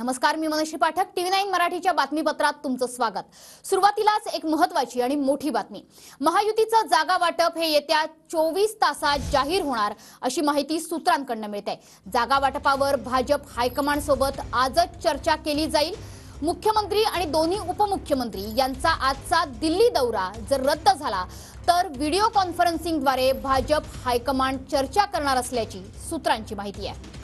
नमस्कार मी Manashi Pathak TV nine मराठीच्या बातमीपत्रात तुमचं स्वागत सुरुवातीलाच एक महत्वाची आणि मोठी बातमी महायुतीचं जागा वाटप हे येत्या चोवीस तासात जाहीर होणार अशी माहिती सूत्रांकडनं मिळते जागा वाटपावर भाजप हायकमांड सोबत आजच चर्चा केली जाईल मुख्यमंत्री आणि दोन्ही उपमुख्यमंत्री यांचा आजचा दिल्ली दौरा जर रद्द झाला तर व्हिडिओ कॉन्फरन्सिंगद्वारे भाजप हायकमांड चर्चा करणार असल्याची सूत्रांची माहिती आहे